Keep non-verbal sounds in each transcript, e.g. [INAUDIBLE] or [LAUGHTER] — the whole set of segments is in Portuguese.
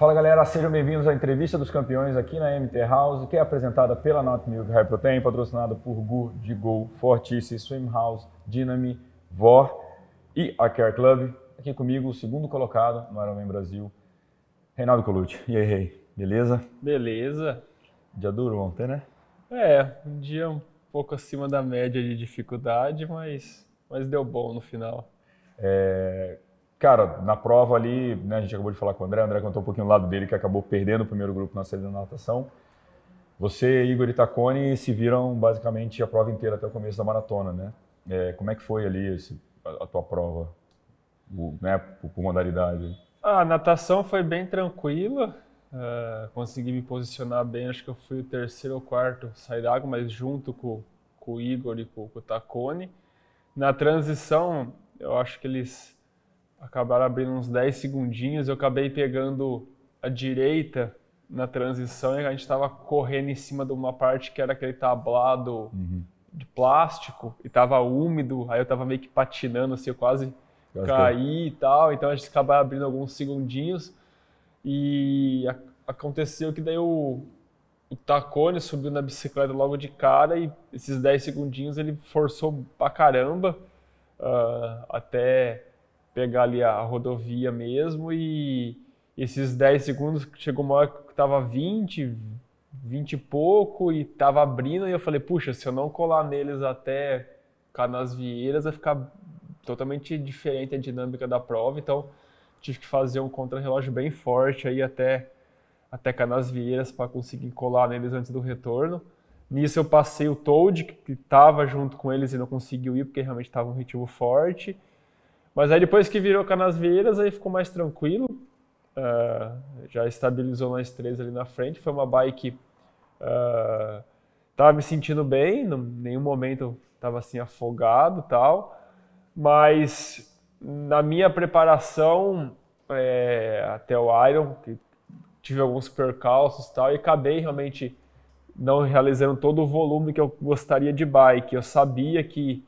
Fala galera, sejam bem-vindos à entrevista dos campeões aqui na MT House, que é apresentada pela Not Milk High patrocinada por Gu, de Gol, Fortice, Swim House, Dynami, Vor e a Care Club. Aqui comigo o segundo colocado no Ironman Brasil, Reinaldo Colucci. E aí, Rei, beleza? Beleza. Dia duro ontem, né? É, um dia um pouco acima da média de dificuldade, mas, mas deu bom no final. É, Cara, na prova ali, né, a gente acabou de falar com o André, o André contou um pouquinho do lado dele, que acabou perdendo o primeiro grupo na saída da natação. Você, Igor e Tacone se viram basicamente a prova inteira até o começo da maratona, né? É, como é que foi ali esse, a, a, tua prova, o, hum. né, por, por modalidade? a natação foi bem tranquila, uh, consegui me posicionar bem, acho que eu fui o terceiro ou quarto sair da água, mas junto com, com o Igor e com, com o Tacone. Na transição, eu acho que eles acabaram abrindo uns 10 segundinhos, eu acabei pegando a direita na transição e a gente estava correndo em cima de uma parte que era aquele tablado uhum. de plástico e estava úmido, aí eu estava meio que patinando assim, eu quase Gostei. caí e tal, então a gente acabou abrindo alguns segundinhos e a, aconteceu que daí o, o Tacone subiu na bicicleta logo de cara e esses 10 segundinhos ele forçou pra caramba uh, até pegar ali a rodovia mesmo e esses 10 segundos, chegou uma hora que tava 20, 20 e pouco e tava abrindo e eu falei, puxa, se eu não colar neles até Canas Vieiras vai ficar totalmente diferente a dinâmica da prova, então tive que fazer um contra-relógio bem forte aí até até Canas Vieiras para conseguir colar neles antes do retorno. Nisso eu passei o Toad, que estava junto com eles e não conseguiu ir porque realmente estava um ritmo forte. Mas aí depois que virou Vieiras, aí ficou mais tranquilo. Uh, já estabilizou mais três ali na frente. Foi uma bike. Uh, tava me sentindo bem, em nenhum momento tava assim afogado tal. Mas na minha preparação é, até o Iron, tive alguns percalços tal, e acabei realmente não realizando todo o volume que eu gostaria de bike. Eu sabia que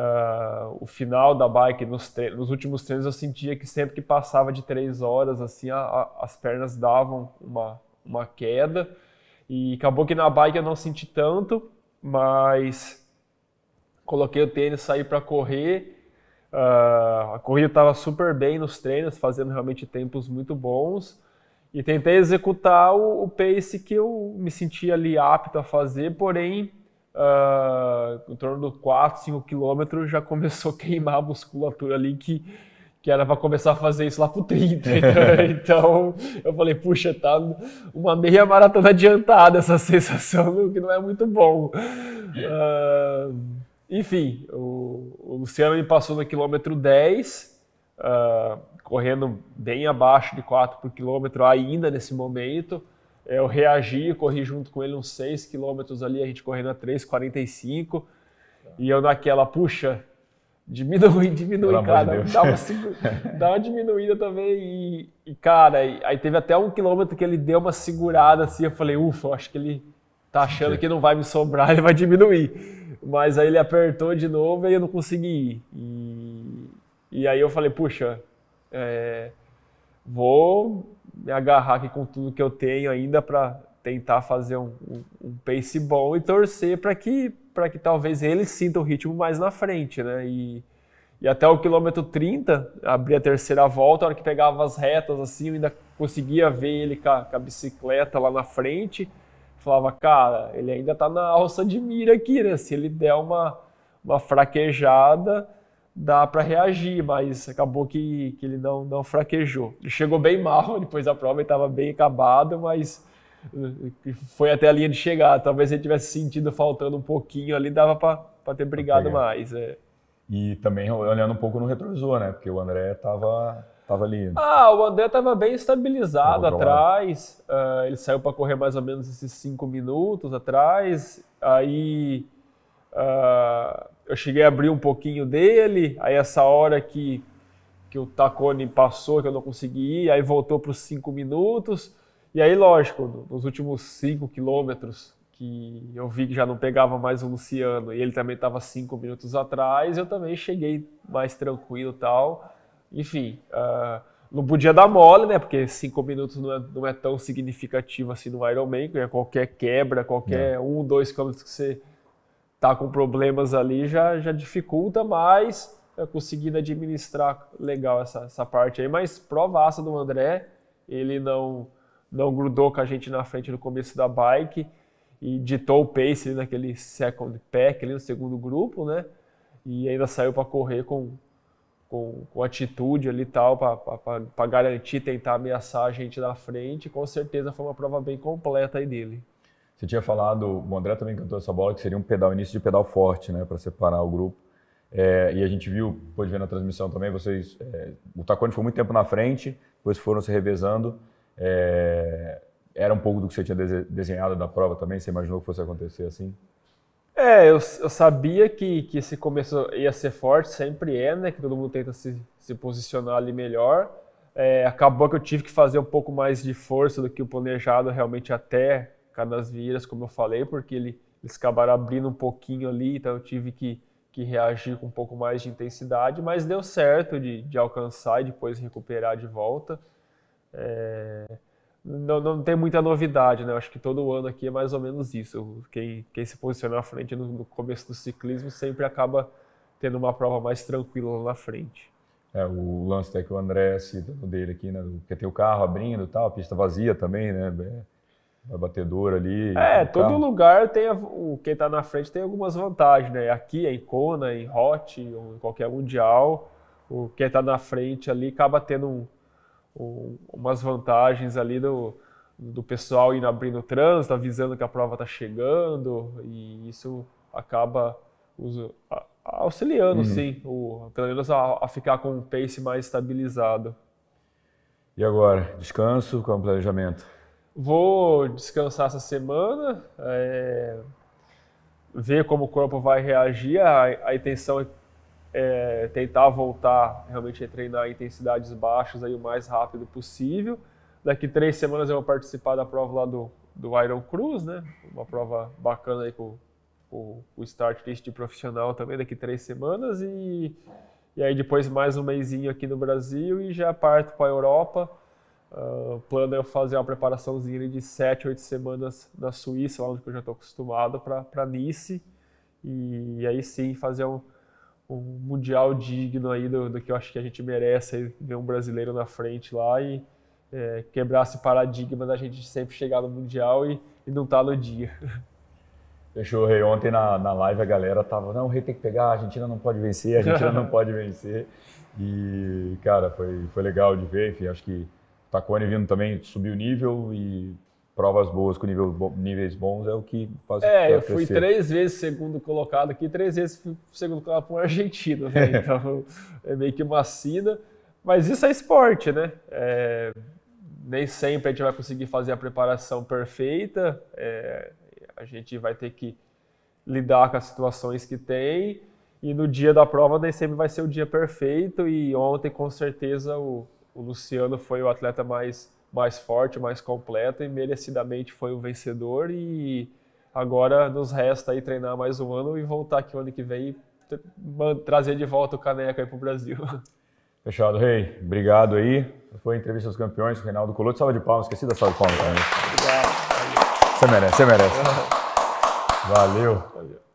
Uh, o final da bike, nos, nos, últimos treinos eu sentia que sempre que passava de três horas, assim, a, a, as pernas davam uma, uma queda. E acabou que na bike eu não senti tanto, mas coloquei o tênis, saí para correr. Uh, a corrida estava super bem nos treinos, fazendo realmente tempos muito bons. E tentei executar o, o pace que eu me sentia ali apto a fazer, porém uh, em torno dos 4, 5 quilômetros, já começou a queimar a musculatura ali que, que era para começar a fazer isso lá pro 30. [LAUGHS] Então, então, eu falei, puxa, tá uma meia maratona adiantada essa sensação, que não é muito bom. Uh, enfim, o, o, Luciano me passou no quilômetro 10, uh, ah, correndo bem abaixo de 4 por quilômetro ainda nesse momento. É, eu reagi, corri junto com ele uns 6 quilômetros ali, a gente correndo a 3,45. Tá. E eu naquela, puxa, diminui, [LAUGHS] diminui, Pelo cara. De dá, uma, dá uma diminuída também. E, e, cara, aí teve até um quilômetro que ele deu uma segurada assim. Eu falei, ufa, eu acho que ele tá achando que não vai me sobrar, [LAUGHS] ele vai diminuir. Mas aí ele apertou de novo e eu não consegui ir. E, e aí eu falei, puxa, é, vou me agarrar aqui com tudo que eu tenho ainda para tentar fazer um, um, um, pace bom e torcer para que para que talvez ele sinta o ritmo mais na frente, né? E, e até o quilômetro 30, abri a terceira volta, a hora que pegava as retas assim, eu ainda conseguia ver ele com a, com a bicicleta lá na frente. Falava, cara, ele ainda está na alça de mira aqui, né? Se ele der uma, uma fraquejada, dá para reagir, mas acabou que, que ele não, não fraquejou. Ele chegou bem mal [LAUGHS] depois da prova, ele estava bem acabado, mas eh, foi até a linha de chegar. Talvez ele tivesse sentido faltando um pouquinho ali, dava para ter brigado okay. mais. É. E também olhando um pouco no retrovisor, né? Porque o André estava tava ali. Ah, o André estava bem estabilizado atrás. Uh, ele saiu para correr mais ou menos esses cinco minutos atrás. Aí. Uh, eu cheguei a abrir um pouquinho dele, aí essa hora que, que o Tacone passou, que eu não consegui ir, aí voltou para os 5 minutos. E aí, lógico, nos últimos 5 quilômetros, que eu vi que já não pegava mais o Luciano e ele também estava 5 minutos atrás, eu também cheguei mais tranquilo tal. Enfim, uh, não podia dar mole, né? Porque 5 minutos não é, não é, tão significativo assim no Ironman, é qualquer quebra, qualquer é. um, é. 2 quilômetros que você está com problemas ali já, já dificulta, mas é né, conseguindo administrar legal essa, essa parte aí. Mas provaça do André, ele não, não grudou com a gente na frente no começo da bike e ditou o pace naquele second pack, ali no segundo grupo, né? E ainda saiu para correr com, com, com, atitude ali e tal, para garantir, tentar ameaçar a gente na frente. Com certeza foi uma prova bem completa aí dele. Você tinha falado, o André também cantou essa bola, que seria um pedal início de pedal forte, né, para separar o grupo. É, e a gente viu, pôde ver na transmissão também, vocês. É, o Tacone foi muito tempo na frente, depois foram se revezando. É, era um pouco do que você tinha desenhado da prova também? Você imaginou que fosse acontecer assim? É, eu, eu sabia que, que esse começo ia ser forte, sempre é, né? Que todo mundo tenta se, se posicionar ali melhor. É, acabou que eu tive que fazer um pouco mais de força do que o planejado realmente até nas das vieiras, como eu falei, porque ele, eles acabaram abrindo um pouquinho ali, então eu tive que, que reagir com um pouco mais de intensidade, mas deu certo de, de alcançar e depois recuperar de volta. É, não, não tem muita novidade, né? Eu acho que todo ano aqui é mais ou menos isso. Quem, quem se posiciona à frente no, no começo do ciclismo sempre acaba tendo uma prova mais tranquila lá na frente. É, o lance até que o André dele aqui, né? Porque tem o carro abrindo e tal, a pista vazia também, né? É, a batedora ali. É, todo carro. lugar tem a, o quem está na frente tem algumas vantagens, né? Aqui é em Kona, em Hot, ou em qualquer mundial, o quem está na frente ali acaba tendo um, um, umas vantagens ali do, do pessoal indo abrindo o trânsito, avisando que a prova está chegando e isso acaba a, auxiliando, uhum. sim, o, pelo menos a, a ficar com um pace mais estabilizado. E agora, descanso, qual é o planejamento? Vou descansar essa semana, é, ver como o corpo vai reagir. A, a intenção é, é tentar voltar realmente a treinar em intensidades baixas aí o mais rápido possível. Daqui três semanas eu vou participar da prova lá do, do Iron Cruz, né? Uma prova bacana aí com, com, com o start list de profissional também daqui três semanas. E, e aí depois mais um mêsinho aqui no Brasil e já parto para a Europa ah, o plano é eu fazer uma preparaçãozinha de sete oito semanas na Suíça, lá onde eu já estou acostumado, para Nice. E, e, aí sim fazer um, um mundial digno aí do, do, que eu acho que a gente merece, aí, ver um brasileiro na frente lá e é, quebrar esse paradigma da gente sempre chegar no mundial e, e não estar tá no dia. Fechou, [LAUGHS] Rei. Ontem na, na live a galera tava, não, o Rei tem que pegar, a Argentina não pode vencer, a Argentina [LAUGHS] não pode vencer. E, cara, foi, foi legal de ver, enfim, acho que Tacone vindo também subir o nível e provas boas com nível, níveis bons é o que faz É, eu fui três vezes segundo colocado aqui, três vezes segundo colocado para um argentino, né? [LAUGHS] então é meio que uma sina. Mas isso é esporte, né? É, nem sempre a gente vai conseguir fazer a preparação perfeita, é, a gente vai ter que lidar com as situações que tem, e no dia da prova nem sempre vai ser o dia perfeito, e ontem com certeza o o Luciano foi o atleta mais, mais forte, mais completo e merecidamente foi o vencedor. E agora nos resta aí treinar mais um ano e voltar aqui o ano que vem e trazer de volta o caneca aí para o Brasil. [LAUGHS] Fechado, Rei. Hey, obrigado aí. Foi a entrevista aos campeões o Reinaldo Coloto. Salva de palmas, esqueci da salva de palmas. Obrigado. Você merece, você merece. Valeu. Valeu.